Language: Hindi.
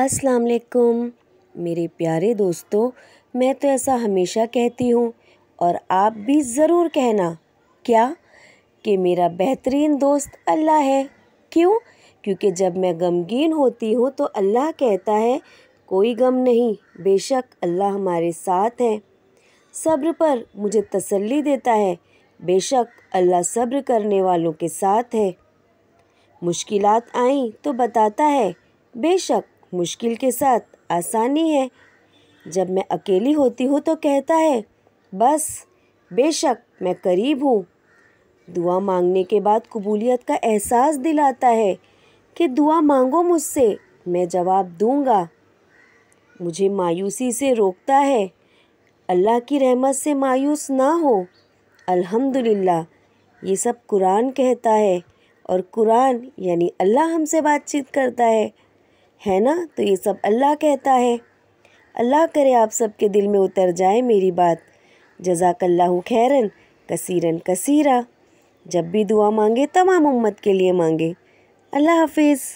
अस्सलाम वालेकुम मेरे प्यारे दोस्तों मैं तो ऐसा हमेशा कहती हूँ और आप भी ज़रूर कहना क्या कि मेरा बेहतरीन दोस्त अल्लाह है क्यों क्योंकि जब मैं गमगीन होती हूँ तो अल्लाह कहता है कोई गम नहीं बेशक अल्लाह हमारे साथ है सब्र पर मुझे तसल्ली देता है बेशक अल्लाह सब्र करने वालों के साथ है मुश्किलात आई तो बताता है बेशक मुश्किल के साथ आसानी है जब मैं अकेली होती हूँ तो कहता है बस बेशक मैं करीब हूँ दुआ मांगने के बाद कबूलियत का एहसास दिलाता है कि दुआ मांगो मुझसे मैं जवाब दूँगा मुझे मायूसी से रोकता है अल्लाह की रहमत से मायूस ना हो अल्हम्दुलिल्लाह ये सब कुरान कहता है और कुरान यानी अल्लाह हमसे बातचीत करता है है ना तो ये सब अल्लाह कहता है अल्लाह करे आप सब के दिल में उतर जाए मेरी बात जजाकल्लाहु खैरन कसीरन कसीरा जब भी दुआ मांगे तमाम उम्मत के लिए मांगे अल्लाह हाफिज़